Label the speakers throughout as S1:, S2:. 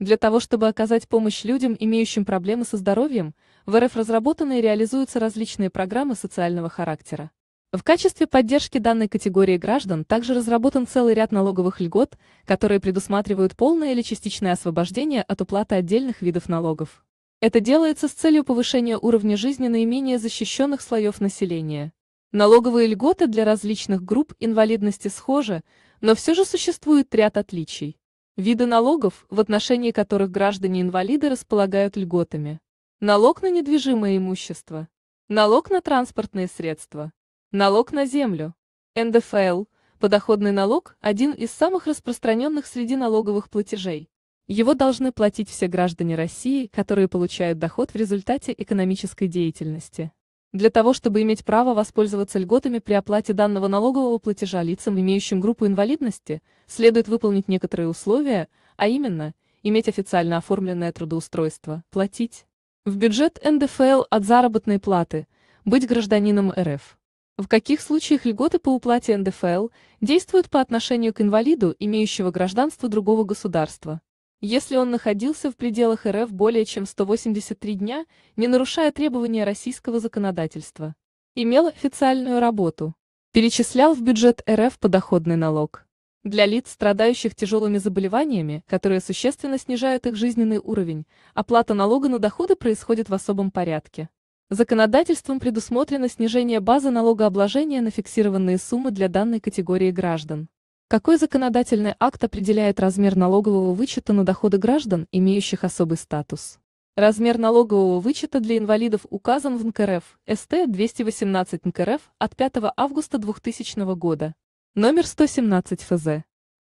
S1: Для того, чтобы оказать помощь людям, имеющим проблемы со здоровьем, в РФ разработаны и реализуются различные программы социального характера. В качестве поддержки данной категории граждан также разработан целый ряд налоговых льгот, которые предусматривают полное или частичное освобождение от уплаты отдельных видов налогов. Это делается с целью повышения уровня жизни наименее защищенных слоев населения. Налоговые льготы для различных групп инвалидности схожи, но все же существует ряд отличий. Виды налогов, в отношении которых граждане-инвалиды располагают льготами. Налог на недвижимое имущество. Налог на транспортные средства. Налог на землю. НДФЛ – подоходный налог – один из самых распространенных среди налоговых платежей. Его должны платить все граждане России, которые получают доход в результате экономической деятельности. Для того, чтобы иметь право воспользоваться льготами при оплате данного налогового платежа лицам, имеющим группу инвалидности, следует выполнить некоторые условия, а именно, иметь официально оформленное трудоустройство, платить в бюджет НДФЛ от заработной платы, быть гражданином РФ. В каких случаях льготы по уплате НДФЛ действуют по отношению к инвалиду, имеющего гражданство другого государства? если он находился в пределах РФ более чем 183 дня, не нарушая требования российского законодательства, имел официальную работу, перечислял в бюджет РФ подоходный налог. Для лиц, страдающих тяжелыми заболеваниями, которые существенно снижают их жизненный уровень, оплата налога на доходы происходит в особом порядке. Законодательством предусмотрено снижение базы налогообложения на фиксированные суммы для данной категории граждан. Какой законодательный акт определяет размер налогового вычета на доходы граждан, имеющих особый статус? Размер налогового вычета для инвалидов указан в НКРФ СТ-218 НКРФ от 5 августа 2000 года. Номер 117 ФЗ.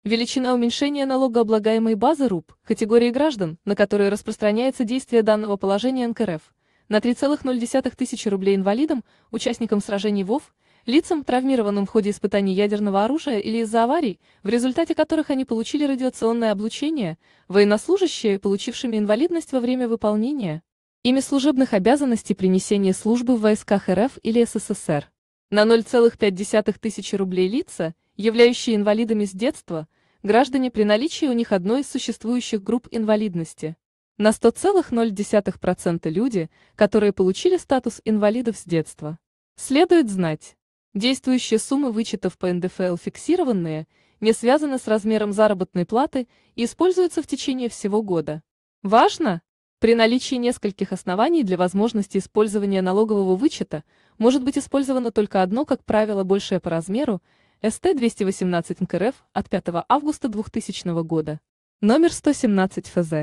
S1: Величина уменьшения налогооблагаемой базы РУП, категории граждан, на которые распространяется действие данного положения НКРФ, на 3,0 тысячи рублей инвалидам, участникам сражений ВОВ, Лицам, травмированным в ходе испытаний ядерного оружия или из-за аварий, в результате которых они получили радиационное облучение, военнослужащие, получившими инвалидность во время выполнения ими служебных обязанностей принесения службы в войсках РФ или СССР. На 0,5 тысячи рублей лица, являющие инвалидами с детства, граждане при наличии у них одной из существующих групп инвалидности. На 100,0% люди, которые получили статус инвалидов с детства. Следует знать. Действующие суммы вычетов по НДФЛ фиксированные, не связаны с размером заработной платы и используются в течение всего года. Важно! При наличии нескольких оснований для возможности использования налогового вычета может быть использовано только одно, как правило, большее по размеру, СТ-218 МКРФ от 5 августа 2000 года. Номер 117 ФЗ.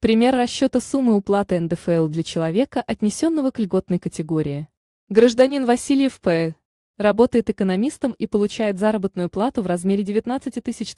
S1: Пример расчета суммы уплаты НДФЛ для человека, отнесенного к льготной категории. Гражданин Васильев П работает экономистом и получает заработную плату в размере 19 тысяч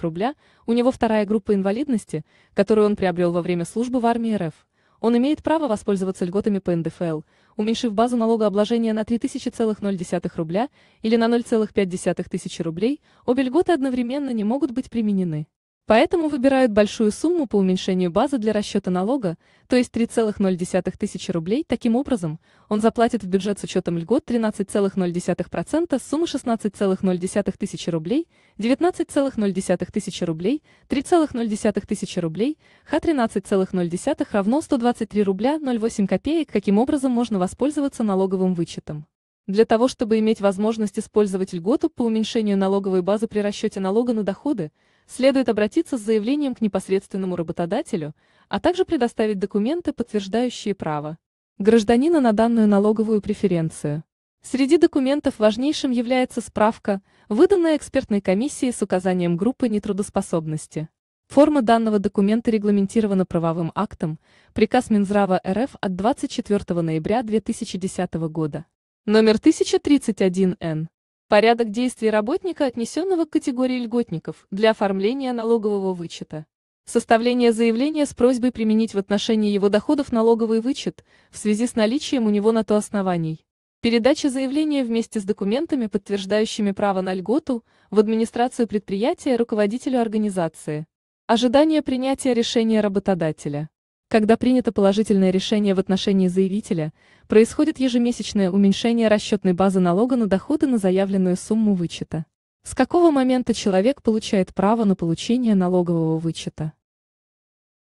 S1: рубля, у него вторая группа инвалидности, которую он приобрел во время службы в армии РФ. Он имеет право воспользоваться льготами по НДФЛ, уменьшив базу налогообложения на 3000,0 рубля или на 0,5 тысячи рублей, обе льготы одновременно не могут быть применены. Поэтому выбирают большую сумму по уменьшению базы для расчета налога, то есть 3,0 тысячи рублей. Таким образом, он заплатит в бюджет с учетом льгот 13,0% с суммы 16,0 тысячи рублей, 19,0 тысячи рублей, 3,0 тысячи рублей, х 13,0 равно 123 рубля 08 копеек. Каким образом можно воспользоваться налоговым вычетом? Для того, чтобы иметь возможность использовать льготу по уменьшению налоговой базы при расчете налога на доходы, следует обратиться с заявлением к непосредственному работодателю, а также предоставить документы, подтверждающие право гражданина на данную налоговую преференцию. Среди документов важнейшим является справка, выданная экспертной комиссией с указанием группы нетрудоспособности. Форма данного документа регламентирована правовым актом, приказ Минздрава РФ от 24 ноября 2010 года, номер 1031-Н. Порядок действий работника, отнесенного к категории льготников, для оформления налогового вычета. Составление заявления с просьбой применить в отношении его доходов налоговый вычет в связи с наличием у него на то оснований. Передача заявления вместе с документами, подтверждающими право на льготу, в администрацию предприятия руководителю организации. Ожидание принятия решения работодателя когда принято положительное решение в отношении заявителя, происходит ежемесячное уменьшение расчетной базы налога на доходы на заявленную сумму вычета. С какого момента человек получает право на получение налогового вычета?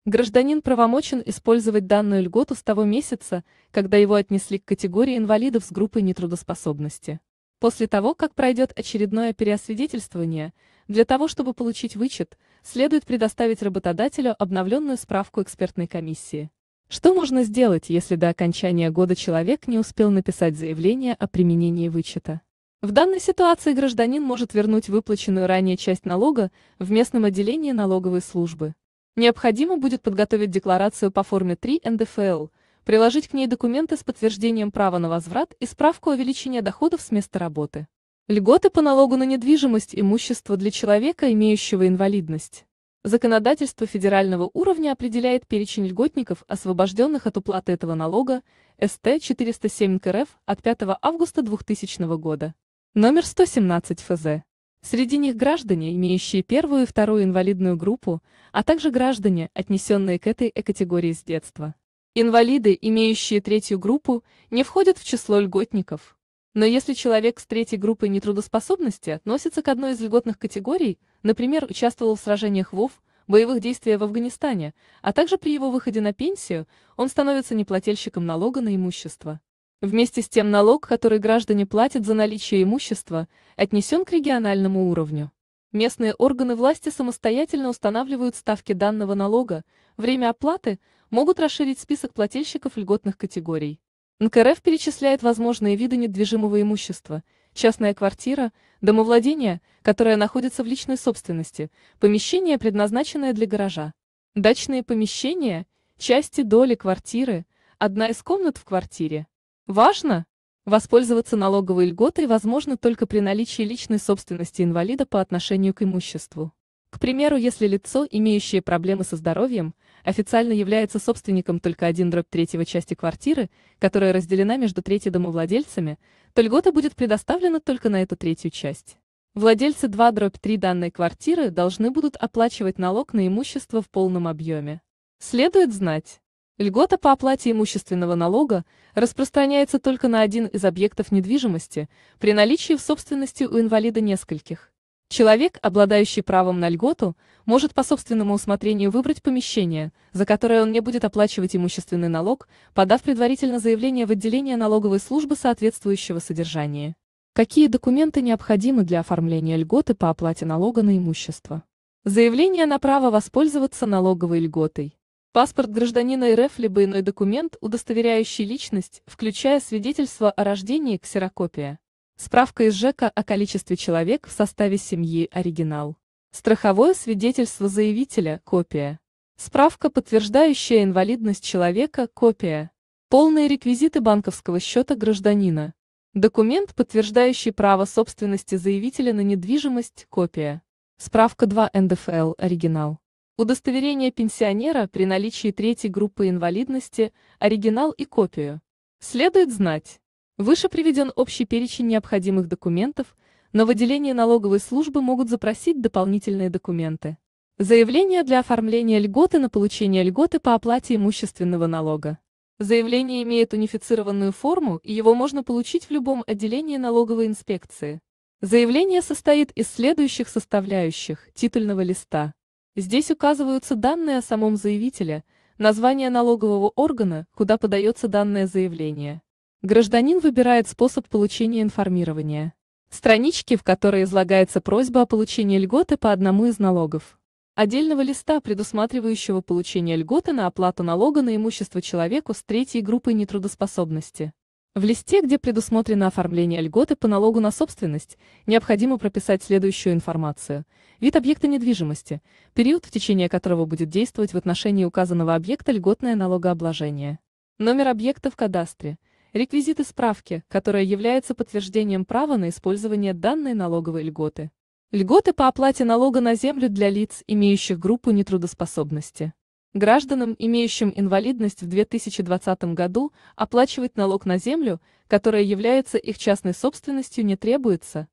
S1: Гражданин правомочен использовать данную льготу с того месяца, когда его отнесли к категории инвалидов с группой нетрудоспособности. После того, как пройдет очередное переосвидетельствование, для того, чтобы получить вычет – следует предоставить работодателю обновленную справку экспертной комиссии. Что можно сделать, если до окончания года человек не успел написать заявление о применении вычета? В данной ситуации гражданин может вернуть выплаченную ранее часть налога в местном отделении налоговой службы. Необходимо будет подготовить декларацию по форме 3 НДФЛ, приложить к ней документы с подтверждением права на возврат и справку о величине доходов с места работы. Льготы по налогу на недвижимость имущества для человека, имеющего инвалидность. Законодательство федерального уровня определяет перечень льготников, освобожденных от уплаты этого налога, СТ 407 КРФ от 5 августа 2000 года. Номер 117 ФЗ. Среди них граждане, имеющие первую и вторую инвалидную группу, а также граждане, отнесенные к этой э категории с детства. Инвалиды, имеющие третью группу, не входят в число льготников. Но если человек с третьей группой нетрудоспособности относится к одной из льготных категорий, например, участвовал в сражениях ВОВ, боевых действиях в Афганистане, а также при его выходе на пенсию, он становится неплательщиком налога на имущество. Вместе с тем налог, который граждане платят за наличие имущества, отнесен к региональному уровню. Местные органы власти самостоятельно устанавливают ставки данного налога, время оплаты, могут расширить список плательщиков льготных категорий. НКРФ перечисляет возможные виды недвижимого имущества, частная квартира, домовладение, которое находится в личной собственности, помещение, предназначенное для гаража. Дачные помещения, части доли квартиры, одна из комнат в квартире. Важно! Воспользоваться налоговой льготой возможно только при наличии личной собственности инвалида по отношению к имуществу. К примеру, если лицо, имеющее проблемы со здоровьем, официально является собственником только 1 дробь третьего части квартиры, которая разделена между третьей домовладельцами, то льгота будет предоставлена только на эту третью часть. Владельцы 2 дробь 3 данной квартиры должны будут оплачивать налог на имущество в полном объеме. Следует знать. Льгота по оплате имущественного налога распространяется только на один из объектов недвижимости при наличии в собственности у инвалида нескольких. Человек, обладающий правом на льготу, может по собственному усмотрению выбрать помещение, за которое он не будет оплачивать имущественный налог, подав предварительно заявление в отделение налоговой службы соответствующего содержания. Какие документы необходимы для оформления льготы по оплате налога на имущество? Заявление на право воспользоваться налоговой льготой. Паспорт гражданина РФ либо иной документ, удостоверяющий личность, включая свидетельство о рождении, ксерокопия. Справка из ЖЭКа о количестве человек в составе семьи оригинал. Страховое свидетельство заявителя – копия. Справка, подтверждающая инвалидность человека – копия. Полные реквизиты банковского счета гражданина. Документ, подтверждающий право собственности заявителя на недвижимость – копия. Справка 2 НДФЛ – оригинал. Удостоверение пенсионера при наличии третьей группы инвалидности – оригинал и копию. Следует знать. Выше приведен общий перечень необходимых документов, но в отделении налоговой службы могут запросить дополнительные документы. Заявление для оформления льготы на получение льготы по оплате имущественного налога. Заявление имеет унифицированную форму, и его можно получить в любом отделении налоговой инспекции. Заявление состоит из следующих составляющих титульного листа. Здесь указываются данные о самом заявителе, название налогового органа, куда подается данное заявление. Гражданин выбирает способ получения информирования. Странички, в которые излагается просьба о получении льготы по одному из налогов. Отдельного листа, предусматривающего получение льготы на оплату налога на имущество человеку с третьей группой нетрудоспособности. В листе, где предусмотрено оформление льготы по налогу на собственность, необходимо прописать следующую информацию. Вид объекта недвижимости, период, в течение которого будет действовать в отношении указанного объекта льготное налогообложение. Номер объекта в кадастре – реквизиты справки, которая является подтверждением права на использование данной налоговой льготы. Льготы по оплате налога на землю для лиц, имеющих группу нетрудоспособности. Гражданам, имеющим инвалидность в 2020 году, оплачивать налог на землю, которая является их частной собственностью, не требуется.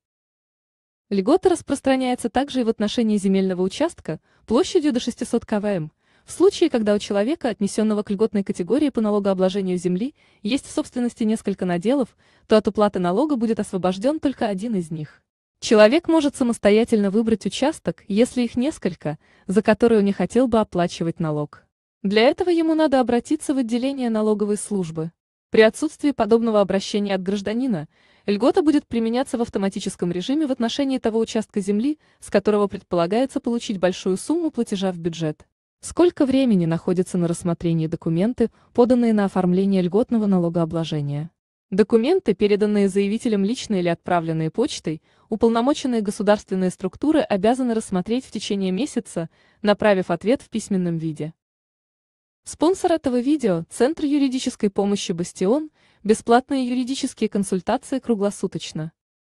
S1: Льгота распространяется также и в отношении земельного участка площадью до 600 квм, в случае, когда у человека, отнесенного к льготной категории по налогообложению земли, есть в собственности несколько наделов, то от уплаты налога будет освобожден только один из них. Человек может самостоятельно выбрать участок, если их несколько, за который он не хотел бы оплачивать налог. Для этого ему надо обратиться в отделение налоговой службы. При отсутствии подобного обращения от гражданина, льгота будет применяться в автоматическом режиме в отношении того участка земли, с которого предполагается получить большую сумму платежа в бюджет. Сколько времени находятся на рассмотрении документы, поданные на оформление льготного налогообложения? Документы, переданные заявителем лично или отправленные почтой, уполномоченные государственные структуры обязаны рассмотреть в течение месяца, направив ответ в письменном виде. Спонсор этого видео – Центр юридической помощи «Бастион», бесплатные юридические консультации круглосуточно.